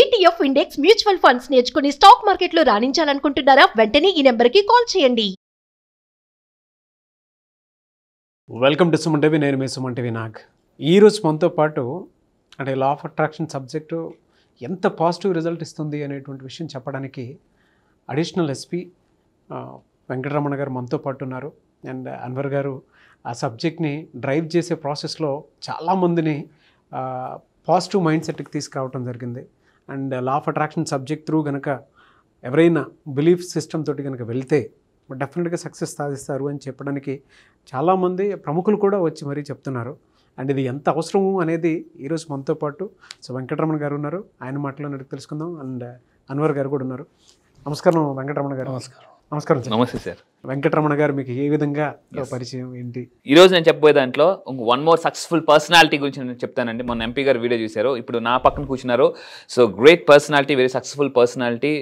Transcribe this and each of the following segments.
ETF index mutual funds నేర్చుకుని stock మార్కెట్లో రాణించాలనుకుంటున్నారా వెంటనే ఈ నెంబర్కి కాల్ చేయండి వెల్కమ్ టు సుమన్ టీవీ నేను మీ సుమన్ టీవీ నాగ్ ఈరోజు మనతో పాటు అంటే లా ఆఫ్ అట్రాక్షన్ సబ్జెక్టు ఎంత పాజిటివ్ రిజల్ట్ ఇస్తుంది అనేటువంటి విషయం చెప్పడానికి అడిషనల్ ఎస్పీ వెంకటరమణ గారు మనతో పాటు ఉన్నారు అండ్ అన్వర్ గారు ఆ సబ్జెక్ట్ని డ్రైవ్ చేసే ప్రాసెస్లో చాలామందిని పాజిటివ్ మైండ్ సెట్కి తీసుకురావడం జరిగింది and law of attraction subject through కనుక ఎవరైనా బిలీఫ్ సిస్టమ్ తోటి కనుక వెళ్తే డెఫినెట్గా సక్సెస్ సాధిస్తారు అని చెప్పడానికి చాలామంది ప్రముఖులు కూడా వచ్చి మరీ చెప్తున్నారు అండ్ ఇది ఎంత అవసరము అనేది ఈరోజు మనతో పాటు సో వెంకటరమణ గారు ఉన్నారు ఆయన మాటలో అడిగి తెలుసుకుందాం అండ్ అన్వర్ గారు కూడా ఉన్నారు నమస్కారం వెంకటరమణ గారు నమస్కారం నమస్కారం నమస్తే సార్ వెంకటరమణ గారు మీకు ఏ విధంగా పరిచయం ఏంటి ఈ రోజు నేను చెప్పబోయే దాంట్లో వన్ మోర్ సక్సెస్ఫుల్ పర్సనాలిటీ గురించి నేను చెప్తానండి మొన్న ఎంపీ గారు వీడియో చూశారు ఇప్పుడు నా పక్కన కూర్చున్నారు so great personality very successful personality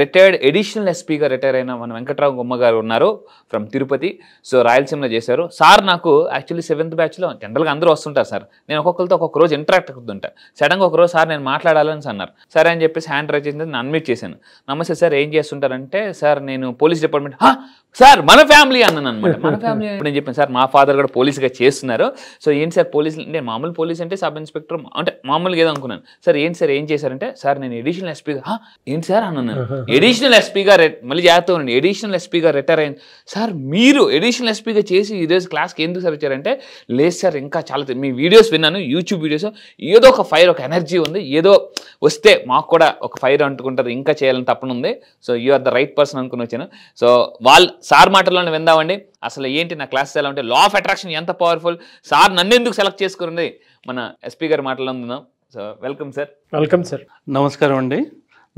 retired additional ఎస్పీగా రిటైర్ అయిన మన వెంకటరావు గుమ్మ గారు ఉన్నారు ఫ్రమ్ తిరుపతి సో రాయలసీమలో చేశారు సార్ నాకు యాక్చువల్లీ సెవెంత్ బ్యాచ్లో జనరల్గా అందరూ వస్తుంటారు సార్ నేను ఒక్కొక్కరితో ఒక్కొక్క రోజు ఇంటరాక్ట్ అవుతుంటా సడన్గా ఒకరోజు సార్ నేను మాట్లాడాలని అన్నారు సరే అని చెప్పేసి హ్యాండ్ రైజ్ చేసింది అన్మిట్ చేశాను నమస్తే సార్ ఏం చేస్తుంటారంటే సార్ నేను పోలీస్ డిపార్ట్మెంట్ సార్ మన ఫ్యామిలీ అన్నాను అనమాట మన ఫ్యామిలీ నేను చెప్పాను సార్ మా ఫాదర్ కూడా పోలీస్గా చేస్తున్నారు సో ఏంటి సార్ పోలీసులు అంటే మామూలు పోలీస్ అంటే సబ్ ఇన్స్పెక్టర్ అంటే మామూలుగా ఏదో అనుకున్నాను సార్ ఏంటి సార్ ఏం చేశారంటే సార్ నేను ఎడిషనల్ ఎస్పీగా ఏంటి సార్ అన్నాను ఎడిషనల్ ఎస్పీగా మళ్ళీ జాగ్రత్త ఉన్నాను ఎడిషనల్ ఎస్పీగా రిటైర్ అయింది సార్ మీరు ఎడిషనల్ ఎస్పీగా చేసి ఈరోజు క్లాస్కి ఎందుకు సార్ వచ్చారంటే లేదు సార్ ఇంకా చాలా మీ వీడియోస్ విన్నాను యూట్యూబ్ వీడియోస్ ఏదో ఒక ఫైర్ ఒక ఎనర్జీ ఉంది ఏదో వస్తే మాకు కూడా ఒక ఫైర్ అంటుకుంటుంది ఇంకా చేయాలని తప్పనుంది so you are the right person అనుకుని వచ్చాను సో వాళ్ళు సార్ మాటల్లోనే విందామండి అసలు ఏంటి నా క్లాసెస్ ఎలా ఉంటే లా ఆఫ్ అట్రాక్షన్ ఎంత పవర్ఫుల్ సార్ నన్ను ఎందుకు సెలెక్ట్ చేసుకున్నది మన ఎస్పీ గారు మాట్లాడుతున్నాం so welcome sir welcome sir నమస్కారం అండి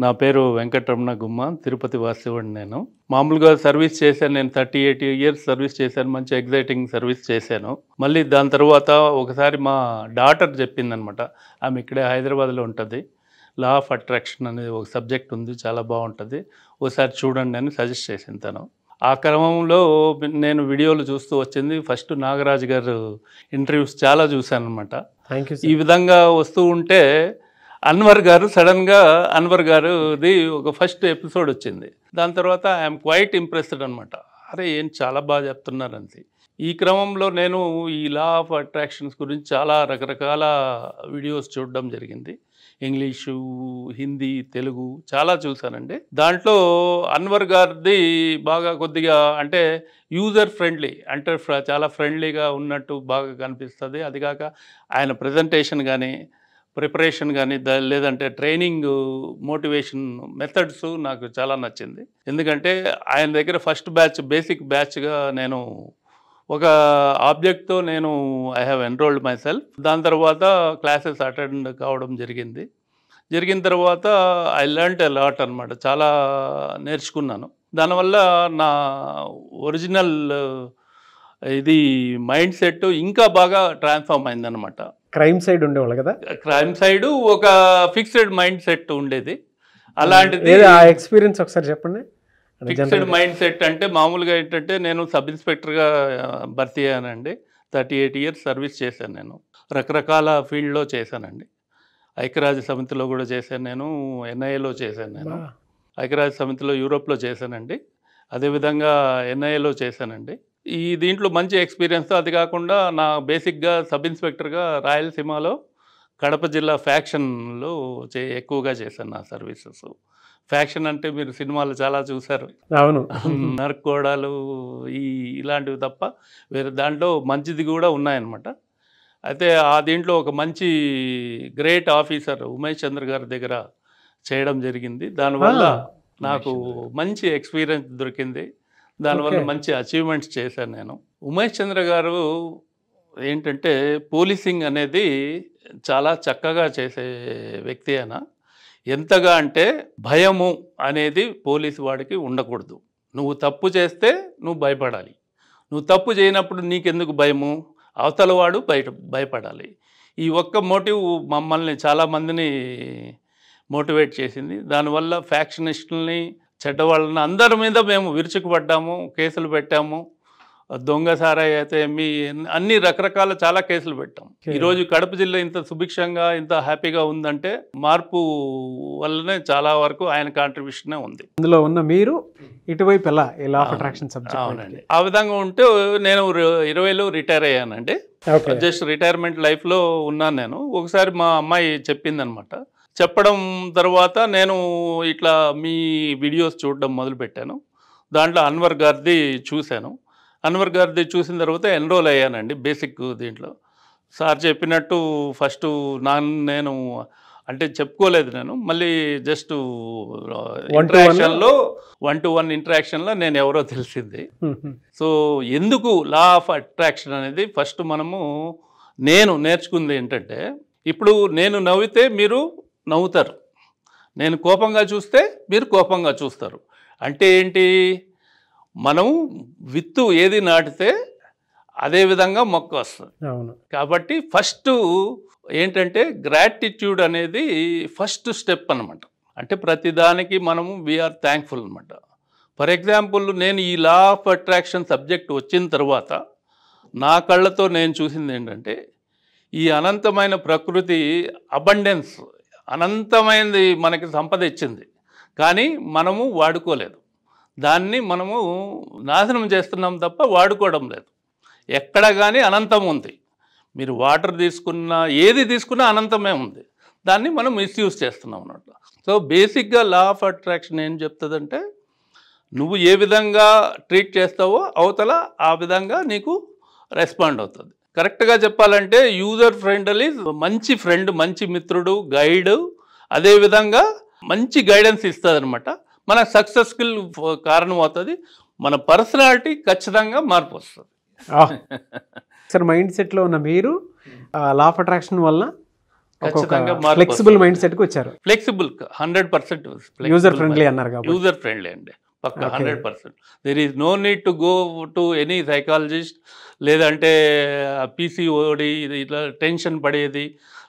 నా పేరు వెంకటరమణ గుమ్మ తిరుపతి వాసివాడిని నేను మామూలుగా సర్వీస్ చేశాను నేను థర్టీ ఎయిట్ ఇయర్స్ సర్వీస్ చేశాను మంచి ఎగ్జైటింగ్ సర్వీస్ చేశాను మళ్ళీ దాని తర్వాత ఒకసారి మా డాటర్ చెప్పిందనమాట ఆమె ఇక్కడే హైదరాబాద్లో ఉంటుంది లా ఆఫ్ అట్రాక్షన్ అనేది ఒక సబ్జెక్ట్ ఉంది చాలా బాగుంటుంది ఒకసారి చూడండి అని సజెస్ట్ చేసింది తను ఆ క్రమంలో నేను వీడియోలు చూస్తూ వచ్చింది ఫస్ట్ నాగరాజు గారు ఇంటర్వ్యూస్ చాలా చూశాను అనమాట థ్యాంక్ యూ ఈ విధంగా వస్తూ ఉంటే అన్వర్ గారు సడన్గా అన్వర్ గారుది ఒక ఫస్ట్ ఎపిసోడ్ వచ్చింది దాని తర్వాత ఐఎమ్ క్వైట్ ఇంప్రెస్డ్ అనమాట అరే ఏం చాలా బాగా చెప్తున్నారంతే ఈ క్రమంలో నేను ఈ లా ఆఫ్ అట్రాక్షన్స్ గురించి చాలా రకరకాల వీడియోస్ చూడడం జరిగింది ఇంగ్లీషు హిందీ తెలుగు చాలా చూశానండి దాంట్లో అన్వర్ గారిది బాగా కొద్దిగా అంటే యూజర్ ఫ్రెండ్లీ అంటే చాలా ఫ్రెండ్లీగా ఉన్నట్టు బాగా కనిపిస్తుంది అదిగాక ఆయన ప్రజెంటేషన్ కానీ ప్రిపరేషన్ కానీ లేదంటే ట్రైనింగ్ మోటివేషన్ మెథడ్స్ నాకు చాలా నచ్చింది ఎందుకంటే ఆయన దగ్గర ఫస్ట్ బ్యాచ్ బేసిక్ బ్యాచ్గా నేను ఒక ఆబ్జెక్ట్తో నేను I have enrolled myself దాని తర్వాత క్లాసెస్ అటెండ్ కావడం జరిగింది జరిగిన తర్వాత ఐ లర్న్ట్ ఎ లాట్ అనమాట చాలా నేర్చుకున్నాను దానివల్ల నా ఒరిజినల్ ఇది మైండ్ సెట్ ఇంకా బాగా ట్రాన్స్ఫామ్ అయిందనమాట క్రైమ్ సైడ్ ఉండేవాళ్ళు కదా క్రైమ్ సైడ్ ఒక ఫిక్స్డ్ మైండ్ సెట్ ఉండేది అలాంటిది ఆ ఎక్స్పీరియన్స్ ఒకసారి చెప్పండి ఫిక్స్డ్ మైండ్ సెట్ అంటే మామూలుగా ఏంటంటే నేను సబ్ ఇన్స్పెక్టర్గా భర్తీ అయ్యానండి థర్టీ ఎయిట్ ఇయర్స్ సర్వీస్ చేశాను నేను రకరకాల ఫీల్డ్లో చేశానండి ఐక్యరాజ్య సమితిలో కూడా చేశాను నేను ఎన్ఐఏలో చేశాను నేను ఐక్యరాజ్య సమితిలో యూరోప్లో చేశానండి అదేవిధంగా ఎన్ఐఏలో చేశానండి ఈ దీంట్లో మంచి ఎక్స్పీరియన్స్ అది కాకుండా నా బేసిక్గా సబ్ ఇన్స్పెక్టర్గా రాయలసీమలో కడప జిల్లా ఫ్యాక్షన్లో చే ఎక్కువగా చేశాను నా సర్వీసెస్ ఫ్యాక్షన్ అంటే మీరు సినిమాలు చాలా చూసారు అవును నరుక్కోడాలు ఈ ఇలాంటివి తప్ప వేరే దాంట్లో మంచిది కూడా ఉన్నాయన్నమాట అయితే ఆ దీంట్లో ఒక మంచి గ్రేట్ ఆఫీసర్ ఉమేష్ చంద్ర గారి దగ్గర చేయడం జరిగింది దానివల్ల నాకు మంచి ఎక్స్పీరియన్స్ దొరికింది దానివల్ల మంచి అచీవ్మెంట్స్ చేశాను నేను ఉమేష్ చంద్ర గారు ఏంటంటే పోలీసింగ్ అనేది చాలా చక్కగా చేసే వ్యక్తి అయినా ఎంతగా అంటే భయము అనేది పోలీసు వాడికి ఉండకూడదు నువ్వు తప్పు చేస్తే నువ్వు భయపడాలి నువ్వు తప్పు చేయనప్పుడు నీకెందుకు భయము అవతల వాడు బయట భయపడాలి ఈ ఒక్క మోటివ్ మమ్మల్ని చాలామందిని మోటివేట్ చేసింది దానివల్ల ఫ్యాక్షనిస్టుల్ని చెడ్డవాళ్ళని అందరి మీద మేము విరుచుకుపడ్డాము కేసులు పెట్టాము దొంగ సారాయి అయితే మీ అన్ని రకరకాల చాలా కేసులు పెట్టాం ఈరోజు కడప జిల్లా ఇంత సుభిక్షంగా ఇంత హ్యాపీగా ఉందంటే మార్పు వల్లనే చాలా వరకు ఆయన కాంట్రిబ్యూషనే ఉంది అందులో ఉన్న మీరు ఇటువైపు ఎలా ఇలా అట్రాక్షన్ అవునండి ఆ విధంగా ఉంటే నేను ఇరవైలో రిటైర్ అయ్యానండి జస్ట్ రిటైర్మెంట్ లైఫ్లో ఉన్నాను నేను ఒకసారి మా అమ్మాయి చెప్పింది అనమాట చెప్పడం తర్వాత నేను ఇట్లా మీ వీడియోస్ చూడడం మొదలుపెట్టాను దాంట్లో అన్వర్ గారిది చూశాను అన్వర్ గారిది చూసిన తర్వాత ఎన్రోల్ అయ్యానండి బేసిక్ దీంట్లో సార్ చెప్పినట్టు ఫస్ట్ నా నేను అంటే చెప్పుకోలేదు నేను మళ్ళీ జస్ట్ ఇంటరాక్షన్లో వన్ టు వన్ ఇంటరాక్షన్లో నేను ఎవరో తెలిసింది సో ఎందుకు లా ఆఫ్ అట్రాక్షన్ అనేది ఫస్ట్ మనము నేను నేర్చుకుంది ఏంటంటే ఇప్పుడు నేను నవ్వితే మీరు నవ్వుతారు నేను కోపంగా చూస్తే మీరు కోపంగా చూస్తారు అంటే ఏంటి మనం విత్తు ఏది నాటితే అదే విధంగా మొక్క వస్తుంది అవును కాబట్టి ఫస్ట్ ఏంటంటే గ్రాటిట్యూడ్ అనేది ఫస్ట్ స్టెప్ అనమాట అంటే ప్రతిదానికి మనము వీఆర్ థ్యాంక్ఫుల్ అనమాట ఫర్ ఎగ్జాంపుల్ నేను ఈ లా ఆఫ్ అట్రాక్షన్ సబ్జెక్ట్ వచ్చిన తర్వాత నా కళ్ళతో నేను చూసింది ఏంటంటే ఈ అనంతమైన ప్రకృతి అబండెన్స్ అనంతమైనది మనకి సంపద ఇచ్చింది కానీ మనము వాడుకోలేదు దాన్ని మనము నాశనం చేస్తున్నాం తప్ప వాడుకోవడం లేదు ఎక్కడ కానీ అనంతం ఉంది మీరు వాటర్ తీసుకున్నా ఏది తీసుకున్నా అనంతమే ఉంది దాన్ని మనం మిస్యూజ్ చేస్తున్నాం అన్నట్టు సో బేసిక్గా లా ఆఫ్ అట్రాక్షన్ ఏం చెప్తుందంటే నువ్వు ఏ విధంగా ట్రీట్ చేస్తావో అవతల ఆ విధంగా నీకు రెస్పాండ్ అవుతుంది కరెక్ట్గా చెప్పాలంటే యూజర్ ఫ్రెండ్లీ మంచి ఫ్రెండ్ మంచి మిత్రుడు గైడ్ అదేవిధంగా మంచి గైడెన్స్ ఇస్తుంది అనమాట మన సక్సెస్ఫుల్ కారణం అవుతుంది మన పర్సనాలిటీ ఖచ్చితంగా మార్పు వస్తుంది సార్ మైండ్ లో ఉన్న మీరు లా ఆఫ్ అట్రాక్షన్ వల్ల ఖచ్చితంగా ఫ్లెక్సిబుల్ మైండ్ సెట్ కి వచ్చారు flexible hundred percent user friendly అన్నారు యూజర్ ఫ్రెండ్లీ అండి పక్క hundred percent there is no need to go to any psychologist లేదంటే పీసీఓడి ఇట్లా టెన్షన్ పడేది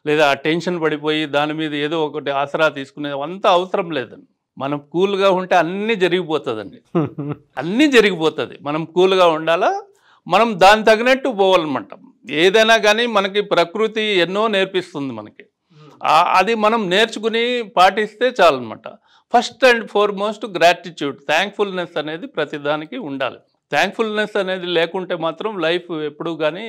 లేదా ఆ టెన్షన్ పడిపోయి దాని మీద ఏదో ఒకటి ఆసరా తీసుకునేది అంత అవసరం లేదండి మనం కూల్గా ఉంటే అన్నీ జరిగిపోతుందండి అన్నీ జరిగిపోతుంది మనం కూల్గా ఉండాలా మనం దాని తగినట్టు పోవాలన్నమాట ఏదైనా కానీ మనకి ప్రకృతి ఎన్నో నేర్పిస్తుంది మనకి అది మనం నేర్చుకుని పాటిస్తే చాలన్నమాట first and foremost gratitude thankfulness అనేది ప్రతిదానికి ఉండాలి థ్యాంక్ఫుల్నెస్ అనేది లేకుంటే మాత్రం లైఫ్ ఎప్పుడూ కానీ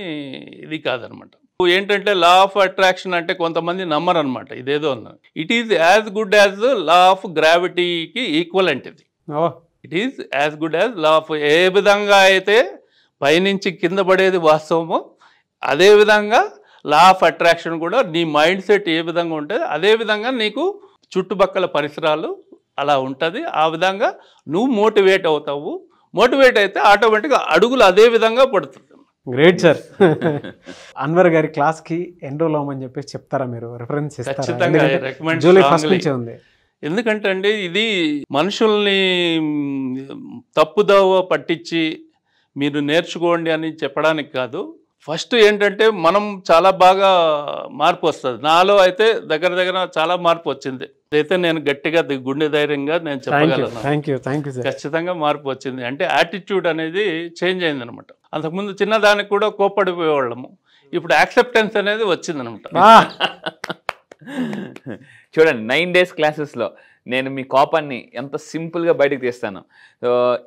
ఇది కాదనమాట ఏంటంటే లా ఆఫ్ అట్రాక్షన్ అంటే కొంతమంది నమ్మరు అనమాట ఇదేదో అన్నది it is as good as law of గ్రావిటీకి ఈక్వల్ అంటే it is as good as law of ఏ విధంగా అయితే పైనుంచి కింద పడేది వాస్తవమో విధంగా లా ఆఫ్ అట్రాక్షన్ కూడా నీ మైండ్ సెట్ ఏ విధంగా ఉంటుంది అదే విధంగా నీకు చుట్టుపక్కల పరిసరాలు అలా ఉంటుంది ఆ విధంగా నువ్వు మోటివేట్ అవుతావు మోటివేట్ అయితే ఆటోమేటిక్గా అడుగులు అదే విధంగా పడుతుంది గ్రేట్ సార్ అన్వర్ గారి క్లాస్ కి ఎన్రోల్ అవ్వమని చెప్పేసి చెప్తారా మీరు రిఫరెన్స్ జూలై ఫస్ట్ నుంచే ఉంది ఎందుకంటే అండి ఇది మనుషుల్ని తప్పుదోవ పట్టించి మీరు నేర్చుకోండి అని చెప్పడానికి కాదు ఫస్ట్ ఏంటంటే మనం చాలా బాగా మార్పు వస్తుంది నాలో అయితే దగ్గర దగ్గర చాలా మార్పు వచ్చింది అయితే నేను గట్టిగా గుండె ధైర్యంగా నేను చెప్పగలను ఖచ్చితంగా మార్పు వచ్చింది అంటే యాటిట్యూడ్ అనేది చేంజ్ అయింది అనమాట అంతకుముందు చిన్నదానికి కూడా కోపడిపోయేవాళ్ళము ఇప్పుడు యాక్సెప్టెన్స్ అనేది వచ్చింది అనమాట చూడండి నైన్ డేస్ క్లాసెస్లో నేను మీ కోపాన్ని ఎంత సింపుల్గా బయటకు తీస్తాను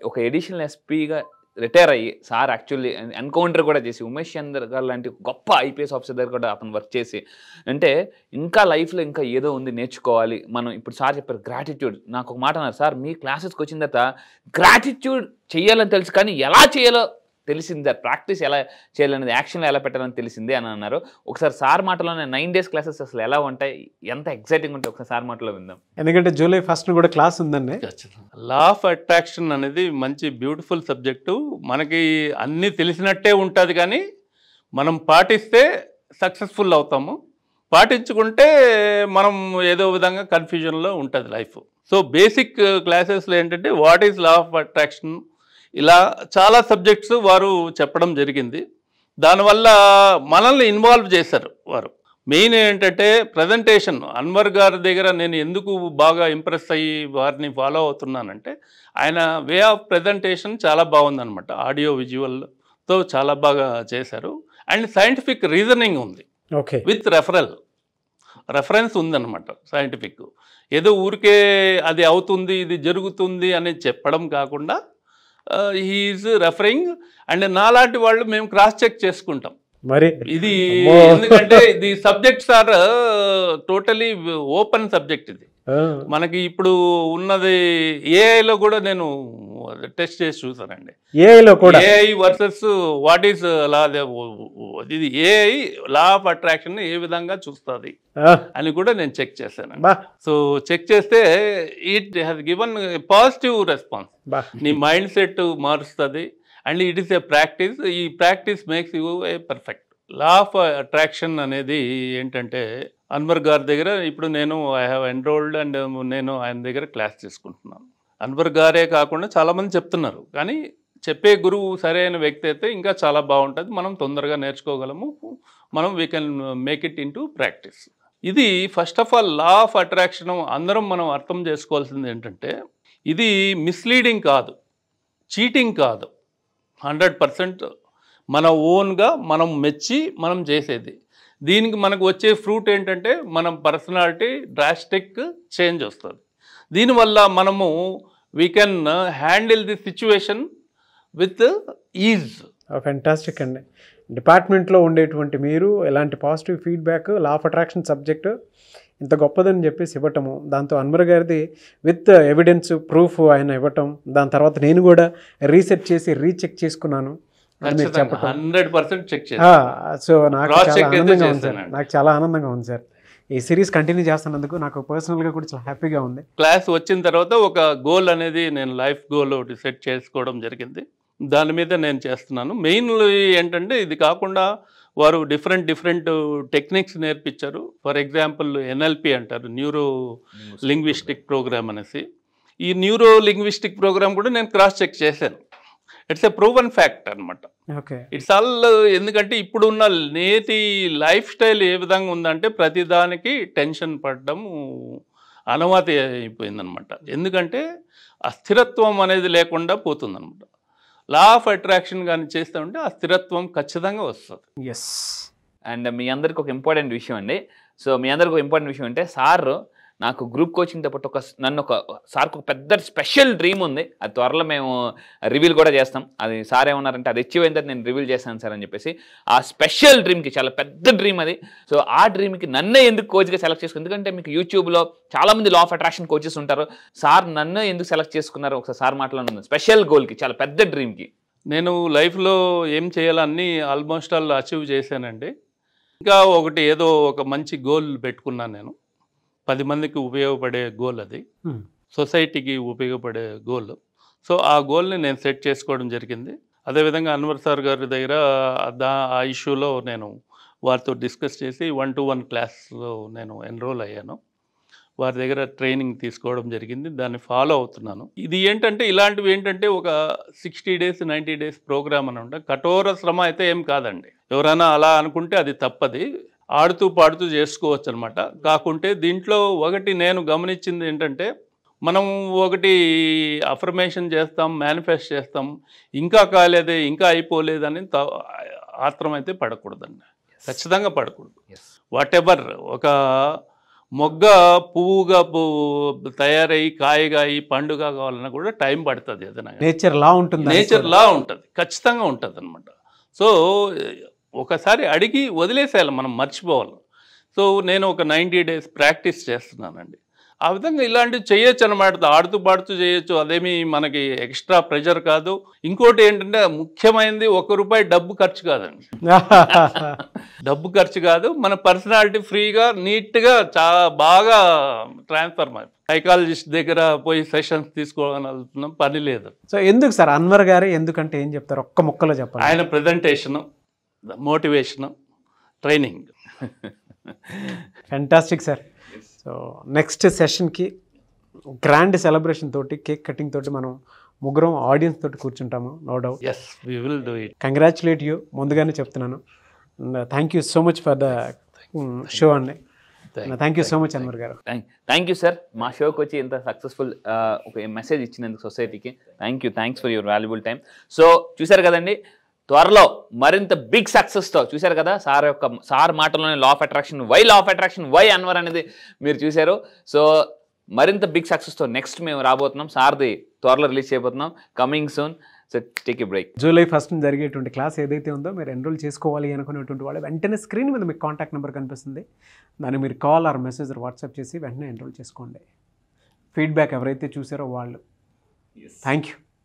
ఒక ఎడిషనల్ ఎస్పీగా రిటైర్ అయ్యి సార్ యాక్చువల్లీ ఎన్కౌంటర్ కూడా చేసి ఉమేష్ చంద్ర గారు లాంటి గొప్ప ఐపీఎస్ ఆఫీసర్ దగ్గర కూడా అతను వర్క్ చేసి అంటే ఇంకా లైఫ్లో ఇంకా ఏదో ఉంది నేర్చుకోవాలి మనం ఇప్పుడు సార్ చెప్పారు గ్రాటిట్యూడ్ నాకు ఒక మాట అన్నారు సార్ మీ క్లాసెస్కి వచ్చిన తర్వాత గ్రాటిట్యూడ్ చేయాలని తెలుసు కానీ ఎలా చేయాలో తెలిసింది ప్రాక్టీస్ ఎలా చేయాలనేది యాక్షన్లో ఎలా పెట్టాలని తెలిసింది అని అన్నారు ఒకసారి సార్ మాటలోనే నైన్ డేస్ క్లాసెస్ అసలు ఎలా ఉంటాయి ఎంత ఎక్సైటింగ్ ఉంటాయి ఒకసారి సార్ మాటలో విందాం ఎందుకంటే జూలై ఫస్ట్ కూడా క్లాస్ ఉందండి లా ఆఫ్ అట్రాక్షన్ అనేది మంచి బ్యూటిఫుల్ సబ్జెక్టు మనకి అన్నీ తెలిసినట్టే ఉంటుంది కానీ మనం పాటిస్తే సక్సెస్ఫుల్ అవుతాము పాటించుకుంటే మనం ఏదో విధంగా కన్ఫ్యూజన్లో ఉంటుంది లైఫ్ సో బేసిక్ క్లాసెస్లో ఏంటంటే what is law of attraction ఇలా చాలా సబ్జెక్ట్స్ వారు చెప్పడం జరిగింది దానివల్ల మనల్ని ఇన్వాల్వ్ చేశారు వారు మెయిన్ ఏంటంటే ప్రజెంటేషన్ అన్వర్ గారి దగ్గర నేను ఎందుకు బాగా ఇంప్రెస్ అయ్యి వారిని ఫాలో అవుతున్నానంటే ఆయన వే ఆఫ్ ప్రజెంటేషన్ చాలా బాగుందనమాట ఆడియో విజువల్తో చాలా బాగా చేశారు అండ్ సైంటిఫిక్ రీజనింగ్ ఉంది ఓకే విత్ రెఫరల్ రెఫరెన్స్ ఉందన్నమాట సైంటిఫిక్ ఏదో ఊరికే అది అవుతుంది ఇది జరుగుతుంది అని చెప్పడం కాకుండా హీఈ్ రెఫరింగ్ అండ్ నాలాంటి వాళ్ళు మేము క్రాస్ చెక్ చేసుకుంటాం మరి ఇది ఎందుకంటే ఇది subjects are totally open subject ఇది మనకి ఇప్పుడు ఉన్నది ఏఐలో కూడా నేను టెస్ట్ చేసి చూసానండి ఏఐలో కూడా AI versus what is law ఇది ఏఐ లా ఆఫ్ అట్రాక్షన్ ఏ విధంగా చూస్తుంది అని కూడా నేను చెక్ చేశాను సో చెక్ చేస్తే it has given positive response నీ మైండ్ సెట్ మారుస్తుంది and it is a practice ఈ practice makes you a perfect law of attraction అనేది ఏంటంటే అన్వర్ గారి దగ్గర ఇప్పుడు నేను ఐ హ్యావ్ ఎన్రోల్డ్ అండ్ నేను ఆయన దగ్గర క్లాస్ తీసుకుంటున్నాను అన్వర్ గారే కాకుండా చాలామంది చెప్తున్నారు కానీ చెప్పే గురువు సరైన వ్యక్తి అయితే ఇంకా చాలా బాగుంటుంది మనం తొందరగా నేర్చుకోగలము మనం we can make it in practice ఇది first of all law of attraction అందరం మనం అర్థం చేసుకోవాల్సింది ఏంటంటే ఇది మిస్లీడింగ్ కాదు చీటింగ్ కాదు హండ్రెడ్ పర్సెంట్ మన ఓన్గా మనం మెచ్చి మనం చేసేది దీనికి మనకు వచ్చే ఫ్రూట్ ఏంటంటే మనం పర్సనాలిటీ డ్రాస్టిక్ చేంజ్ వస్తుంది దీనివల్ల మనము we can handle the situation with is fantastic అండి డిపార్ట్మెంట్లో ఉండేటువంటి మీరు ఎలాంటి positive feedback law of attraction subject ఇంత గొప్పదని చెప్పేసి ఇవ్వటము దాంతో అన్మర గారిది విత్ ఎవిడెన్స్ ప్రూఫ్ ఆయన ఇవ్వటం దాని తర్వాత నేను కూడా రీసెర్చ్ చేసి రీచెక్ చేసుకున్నాను హండ్రెడ్ పర్సెంట్ చెక్ సో నాకు నాకు చాలా ఆనందంగా ఉంది సార్ ఈ సిరీస్ కంటిన్యూ చేస్తున్నందుకు నాకు పర్సనల్ గా కూడా చాలా హ్యాపీగా ఉంది క్లాస్ వచ్చిన తర్వాత ఒక గోల్ అనేది నేను లైఫ్ గోల్ ఒకటి సెట్ చేసుకోవడం జరిగింది దాని మీద నేను చేస్తున్నాను మెయిన్ ఏంటంటే ఇది కాకుండా వారు డిఫరెంట్ డిఫరెంట్ టెక్నిక్స్ నేర్పించారు ఫర్ ఎగ్జాంపుల్ ఎన్ఎల్పి అంటారు న్యూరో లింగ్విస్టిక్ ప్రోగ్రామ్ అనేసి ఈ న్యూరో లింగ్విస్టిక్ ప్రోగ్రామ్ కూడా నేను క్రాస్ చెక్ చేశాను ఇట్స్ ఎ ప్రూవన్ ఫ్యాక్ట్ అనమాట ఇట్స్ ఆల్ ఎందుకంటే ఇప్పుడున్న నేతి లైఫ్ స్టైల్ ఏ విధంగా ఉందంటే ప్రతిదానికి టెన్షన్ పడడం అనుమతి అయిపోయిందనమాట ఎందుకంటే అస్థిరత్వం అనేది లేకుండా పోతుందనమాట లా ఆఫ్ అట్రాక్షన్ కానీ చేస్తామంటే ఆ స్థిరత్వం ఖచ్చితంగా వస్తుంది ఎస్ అండ్ మీ అందరికి ఒక ఇంపార్టెంట్ విషయం అండి సో మీ అందరికి ఒక ఇంపార్టెంట్ విషయం అంటే సార్ నాకు గ్రూప్ కోచింగ్తో పాటు ఒక నన్ను ఒక సార్కు ఒక పెద్ద స్పెషల్ డ్రీమ్ ఉంది అది త్వరలో మేము రివీల్ కూడా చేస్తాం అది సార్ ఏమన్నారంటే అది అచీవ్ అయిందని నేను రివీల్ చేశాను సార్ అని చెప్పేసి ఆ స్పెషల్ డ్రీమ్కి చాలా పెద్ద డ్రీమ్ అది సో ఆ డ్రీమ్కి నన్నే ఎందుకు కోచ్గా సెలెక్ట్ చేసుకుంది ఎందుకంటే మీకు యూట్యూబ్లో చాలామంది లా ఆఫ్ అట్రాక్షన్ కోచెస్ ఉంటారు సార్ నన్ను ఎందుకు సెలెక్ట్ చేసుకున్నారు ఒకసారి సార్ మాట్లాడు స్పెషల్ గోల్కి చాలా పెద్ద డ్రీమ్కి నేను లైఫ్లో ఏం చేయాలన్నీ ఆల్మోస్ట్ ఆల్ అచీవ్ చేశానండి ఇంకా ఒకటి ఏదో ఒక మంచి గోల్ పెట్టుకున్నాను నేను పది మందికి ఉపయోగపడే గోల్ అది సొసైటీకి hmm. ఉపయోగపడే గోల్ సో ఆ గోల్ని నేను సెట్ చేసుకోవడం జరిగింది అదేవిధంగా అన్వర్ సార్ గారి దగ్గర దా ఆ ఇష్యూలో నేను వారితో డిస్కస్ చేసి వన్ టు వన్ క్లాస్లో నేను ఎన్రోల్ అయ్యాను వారి దగ్గర ట్రైనింగ్ తీసుకోవడం జరిగింది దాన్ని ఫాలో అవుతున్నాను ఇది ఏంటంటే ఇలాంటివి ఏంటంటే ఒక sixty days ninety days program అని ఉంటే కఠోర శ్రమ అయితే ఏం కాదండి ఎవరైనా అలా అనుకుంటే అది తప్పది ఆడుతూ పాడుతూ చేసుకోవచ్చు అనమాట కాకుంటే దీంట్లో ఒకటి నేను గమనించింది ఏంటంటే మనం ఒకటి అఫర్మేషన్ చేస్తాం మేనిఫెస్ట్ చేస్తాం ఇంకా కాలేదే ఇంకా అయిపోలేదని ఆత్రం అయితే పడకూడదండి ఖచ్చితంగా పడకూడదు వాట్ ఎవర్ ఒక మొగ్గ పువ్వుగా తయారై కాయగా అయి పండుగ కావాలన్నా కూడా టైం పడుతుంది ఏదైనా నేచర్ లా ఉంటుంది నేచర్ లా ఉంటుంది ఖచ్చితంగా ఉంటుంది అనమాట సో ఒకసారి అడిగి వదిలేసేయాలి మనం మర్చిపోవాలి సో నేను ఒక నైంటీ డేస్ ప్రాక్టీస్ చేస్తున్నానండి ఆ విధంగా ఇలాంటివి చేయొచ్చు అనమాట ఆడుతూ పాడుతూ చేయొచ్చు అదేమి మనకి ఎక్స్ట్రా ప్రెషర్ కాదు ఇంకోటి ఏంటంటే ముఖ్యమైనది ఒక రూపాయి డబ్బు ఖర్చు కాదండి డబ్బు ఖర్చు కాదు మన పర్సనాలిటీ ఫ్రీగా నీట్గా చాలా బాగా ట్రాన్స్ఫర్ మరి సైకాలజిస్ట్ దగ్గర పోయి సెషన్స్ తీసుకోవాలని పని లేదు సో ఎందుకు సార్ అన్వర్ గారు ఎందుకంటే ఏం చెప్తారు ఒక్క ముక్కలో చెప్పాలి ఆయన presentation motivation training fantastic sir so next సెషన్కి గ్రాండ్ సెలబ్రేషన్ తోటి కేక్ కటింగ్ తోటి మనం ముగ్గురం ఆడియన్స్ తోటి కూర్చుంటాము no doubt yes we will do it congratulate you ముందుగానే చెప్తున్నాను thank you so much for the show అండి thank you so much Anwar garu thank you sir మా షోకి వచ్చి ఇంత సక్సెస్ఫుల్ uh, ఒక మెసేజ్ ఇచ్చినందుకు సొసైటీకి thank you thanks for your valuable time so చూసారు కదండి త్వరలో మరింత బిగ్ సక్సెస్తో చూశారు కదా సార్ యొక్క సార్ మాటలోనే law of attraction why law of attraction why Anwar అనేది మీరు చూశారు సో మరింత బిగ్ సక్సెస్తో నెక్స్ట్ మేము రాబోతున్నాం సార్ది త్వరలో రిలీజ్ చేయబోతున్నాం coming soon so take break July first జరిగేటువంటి క్లాస్ ఏదైతే ఉందో మీరు ఎన్రోల్ చేసుకోవాలి అనుకునేటువంటి వాళ్ళు వెంటనే స్క్రీన్ మీద మీకు కాంటాక్ట్ నెంబర్ కనిపిస్తుంది దాన్ని మీరు కాల్ ఆర్ మెసేజ్ వాట్సాప్ చేసి వెంటనే ఎన్రోల్ చేసుకోండి ఫీడ్బ్యాక్ ఎవరైతే చూసారో వాళ్ళు థ్యాంక్ యూ